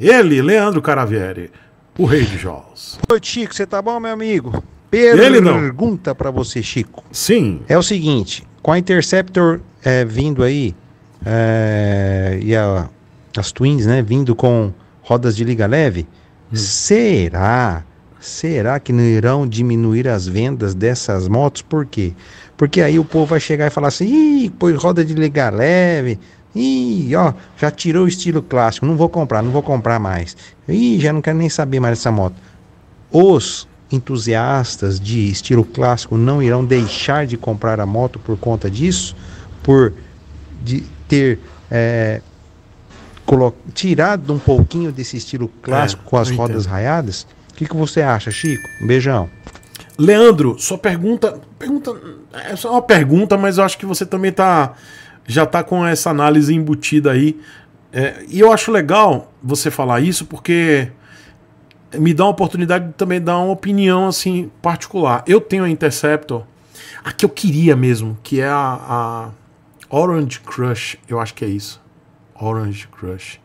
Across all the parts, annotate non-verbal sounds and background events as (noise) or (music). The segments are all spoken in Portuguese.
Ele, Leandro Caravieri, o rei de Jaws. Oi, Chico, você tá bom, meu amigo? Ele não. pergunta para você, Chico. Sim. É o seguinte, com a Interceptor é, vindo aí, é, e a, as Twins, né, vindo com rodas de liga leve, hum. será, será que não irão diminuir as vendas dessas motos? Por quê? Porque aí o povo vai chegar e falar assim, ih, pô, roda de liga leve, Ih, ó, já tirou o estilo clássico, não vou comprar, não vou comprar mais. Ih, já não quero nem saber mais dessa moto. Os entusiastas de estilo clássico não irão deixar de comprar a moto por conta disso, por de ter é, tirado um pouquinho desse estilo clássico é, com as rodas entendo. raiadas? O que, que você acha, Chico? Um beijão. Leandro, sua pergunta. Pergunta. É só uma pergunta, mas eu acho que você também está já está com essa análise embutida aí. É, e eu acho legal você falar isso porque me dá uma oportunidade de também dar uma opinião assim particular. Eu tenho a Interceptor, a que eu queria mesmo, que é a, a Orange Crush, eu acho que é isso. Orange Crush.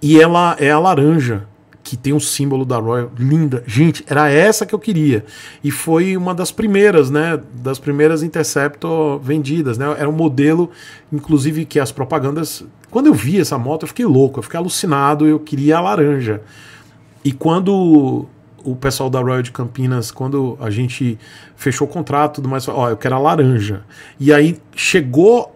E ela é a laranja que tem um símbolo da Royal linda. Gente, era essa que eu queria. E foi uma das primeiras, né? Das primeiras Interceptor vendidas, né? Era um modelo, inclusive, que as propagandas. Quando eu vi essa moto, eu fiquei louco, eu fiquei alucinado, eu queria a laranja. E quando o pessoal da Royal de Campinas, quando a gente fechou o contrato, tudo mais, ó, oh, eu quero a laranja. E aí chegou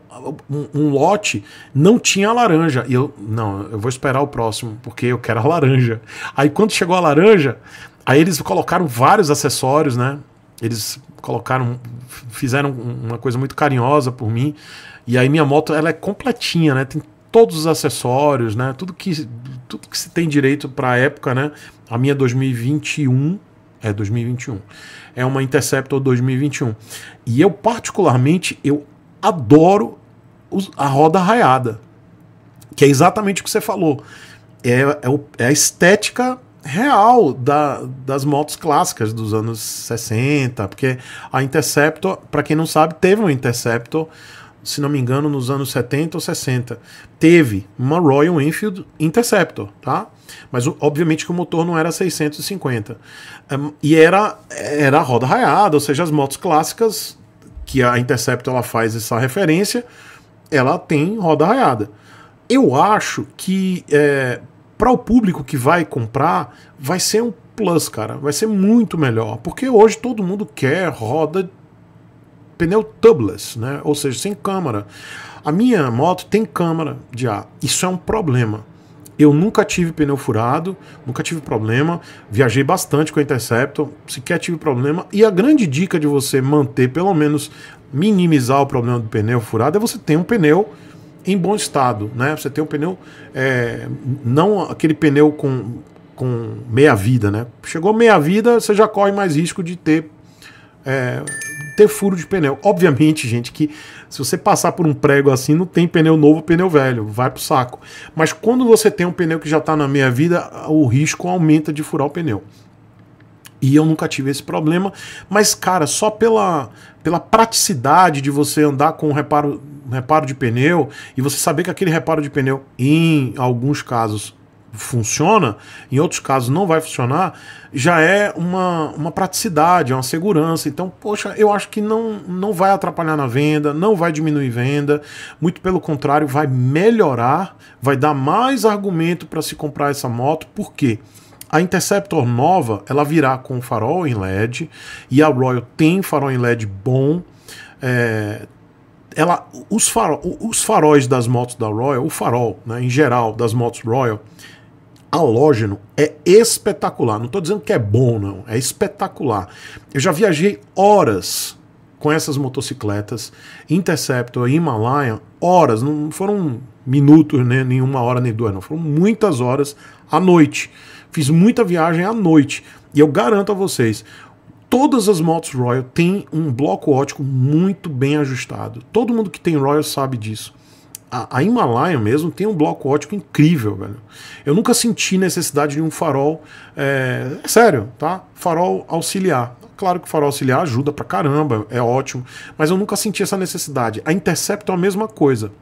um, um, lote não tinha laranja. E eu, não, eu vou esperar o próximo, porque eu quero a laranja. Aí quando chegou a laranja, aí eles colocaram vários acessórios, né? Eles colocaram, fizeram uma coisa muito carinhosa por mim. E aí minha moto, ela é completinha, né? Tem todos os acessórios, né? Tudo que, tudo que se tem direito para a época, né? A minha 2021 é 2021. É uma Interceptor 2021. E eu particularmente eu adoro a roda raiada. Que é exatamente o que você falou. É, é, é a estética real da, das motos clássicas dos anos 60, porque a Interceptor, para quem não sabe, teve uma Interceptor, se não me engano, nos anos 70 ou 60. Teve uma Royal Enfield Interceptor, tá? Mas obviamente que o motor não era 650. E era, era a roda raiada, ou seja, as motos clássicas que a Interceptor ela faz essa referência, ela tem roda raiada. Eu acho que é, para o público que vai comprar, vai ser um plus, cara. Vai ser muito melhor. Porque hoje todo mundo quer roda pneu tubeless, né? Ou seja, sem câmara. A minha moto tem câmara de ar. Isso é um problema. Eu nunca tive pneu furado, nunca tive problema. Viajei bastante com a Interceptor, sequer tive problema. E a grande dica de você manter pelo menos minimizar o problema do pneu furado é você ter um pneu em bom estado, né? Você ter um pneu, é, não aquele pneu com, com meia vida, né? Chegou meia vida, você já corre mais risco de ter é, ter furo de pneu. Obviamente, gente, que se você passar por um prego assim, não tem pneu novo, pneu velho, vai pro saco. Mas quando você tem um pneu que já tá na meia vida, o risco aumenta de furar o pneu. E eu nunca tive esse problema, mas cara, só pela, pela praticidade de você andar com um reparo, um reparo de pneu e você saber que aquele reparo de pneu, em alguns casos, funciona, em outros casos não vai funcionar, já é uma, uma praticidade, é uma segurança. Então, poxa, eu acho que não, não vai atrapalhar na venda, não vai diminuir venda, muito pelo contrário, vai melhorar, vai dar mais argumento para se comprar essa moto, por quê? Porque a Interceptor nova, ela virá com farol em LED, e a Royal tem farol em LED bom. É, ela, os, farol, os faróis das motos da Royal, o farol né, em geral das motos Royal, halógeno é espetacular. Não estou dizendo que é bom, não. É espetacular. Eu já viajei horas com essas motocicletas, Interceptor e Himalayan, horas, não foram minutos, né, nem uma hora, nem duas, não. Foram muitas horas à noite. Fiz muita viagem à noite. E eu garanto a vocês, todas as motos Royal têm um bloco ótico muito bem ajustado. Todo mundo que tem Royal sabe disso. A, a Himalaya mesmo tem um bloco ótico incrível, velho. Eu nunca senti necessidade de um farol. É, é sério, tá? Farol auxiliar. Claro que o farol auxiliar ajuda pra caramba, é ótimo, mas eu nunca senti essa necessidade. A Interceptor é a mesma coisa.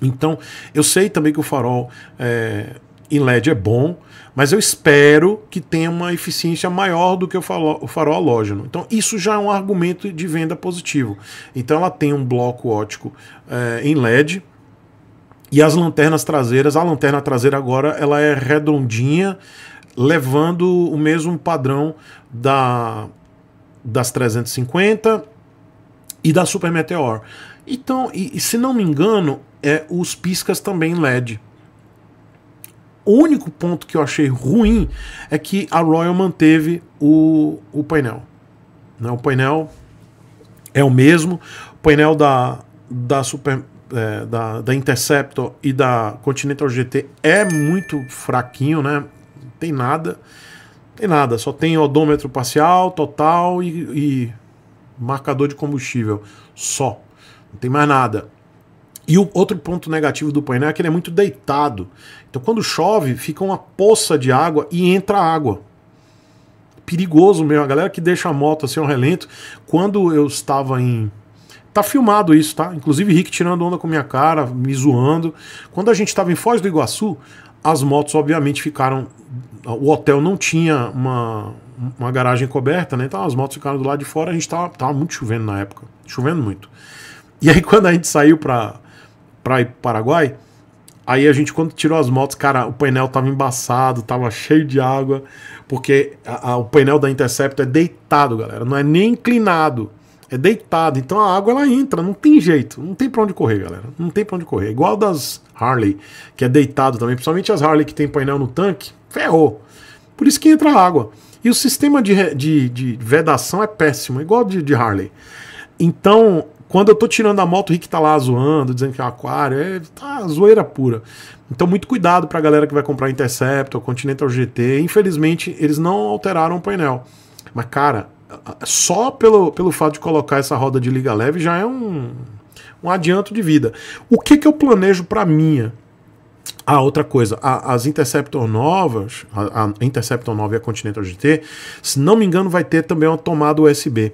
Então, eu sei também que o farol é, em LED é bom, mas eu espero que tenha uma eficiência maior do que o farol halógeno. Então, isso já é um argumento de venda positivo. Então, ela tem um bloco ótico é, em LED. E as lanternas traseiras, a lanterna traseira agora ela é redondinha, levando o mesmo padrão da, das 350 e da Super Meteor. Então, e, e se não me engano, é, os piscas também LED. O único ponto que eu achei ruim é que a Royal manteve o, o painel. Né? O painel é o mesmo. O painel da, da, Super, é, da, da Interceptor e da Continental GT é muito fraquinho, né? Não tem nada. tem nada. Só tem odômetro parcial, total e, e marcador de combustível. Só. Não tem mais nada. E o outro ponto negativo do painel é que ele é muito deitado. Então quando chove, fica uma poça de água e entra água. Perigoso mesmo. A galera que deixa a moto assim ao relento. Quando eu estava em. Tá filmado isso, tá? Inclusive Rick tirando onda com minha cara, me zoando. Quando a gente estava em Foz do Iguaçu, as motos obviamente ficaram. O hotel não tinha uma, uma garagem coberta, né? Então as motos ficaram do lado de fora. A gente tava, tava muito chovendo na época. Chovendo muito. E aí (laughs) quando a gente saiu para para ir pro Paraguai. Aí a gente, quando tirou as motos, cara, o painel tava embaçado, tava cheio de água, porque a, a, o painel da Interceptor é deitado, galera, não é nem inclinado, é deitado. Então a água ela entra, não tem jeito, não tem pra onde correr, galera, não tem pra onde correr. É igual das Harley, que é deitado também, principalmente as Harley que tem painel no tanque, ferrou. Por isso que entra água. E o sistema de, de, de vedação é péssimo, é igual de, de Harley. Então, quando eu tô tirando a moto, o Rick tá lá zoando, dizendo que é um aquário, é tá zoeira pura. Então, muito cuidado pra galera que vai comprar Interceptor, Continental GT. Infelizmente, eles não alteraram o painel. Mas, cara, só pelo, pelo fato de colocar essa roda de liga leve já é um, um adianto de vida. O que, que eu planejo para minha? Ah, outra coisa, a, as Interceptor novas, a, a, Interceptor 9 e a Continental GT, se não me engano, vai ter também uma tomada USB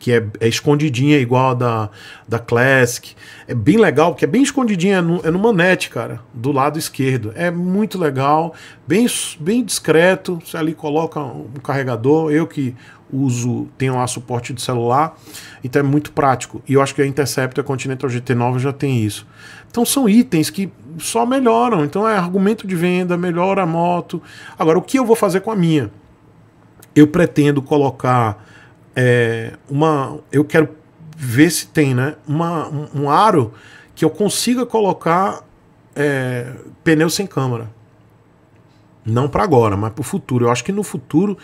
que é, é, escondidinha igual a da, da Classic. É bem legal, porque é bem escondidinha, é, no, é no manete cara, do lado esquerdo. É muito legal, bem, bem discreto. Você ali coloca um carregador, eu que uso, tenho lá suporte de celular, então é muito prático. E eu acho que a Interceptor a Continental GT9 já tem isso. Então são itens que só melhoram, então é argumento de venda, melhora a moto. Agora, o que eu vou fazer com a minha? Eu pretendo colocar é, uma. Eu quero ver se tem, né? Uma, um, um aro que eu consiga colocar é, pneu sem câmara. Não para agora, mas para o futuro. Eu acho que no futuro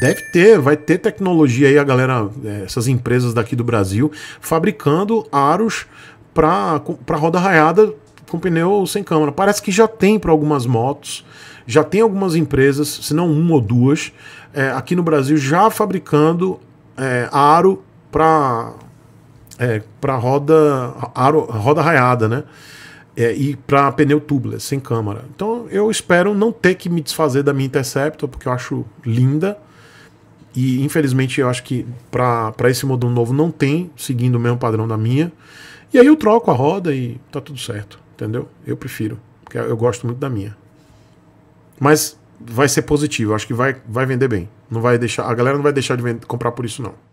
deve ter, vai ter tecnologia aí, a galera, é, essas empresas daqui do Brasil, fabricando aros para roda raiada com pneu sem câmara. Parece que já tem para algumas motos, já tem algumas empresas, se não uma ou duas, é, aqui no Brasil já fabricando é, aro para é, para roda aro, roda raiada, né? É, e para pneu tubeless, sem câmara. Então eu espero não ter que me desfazer da minha Interceptor, porque eu acho linda. E infelizmente eu acho que para esse modelo novo não tem, seguindo o mesmo padrão da minha. E aí eu troco a roda e tá tudo certo, entendeu? Eu prefiro, porque eu gosto muito da minha. Mas vai ser positivo. Acho que vai, vai vender bem. Não vai deixar, a galera não vai deixar de vender, comprar por isso, não.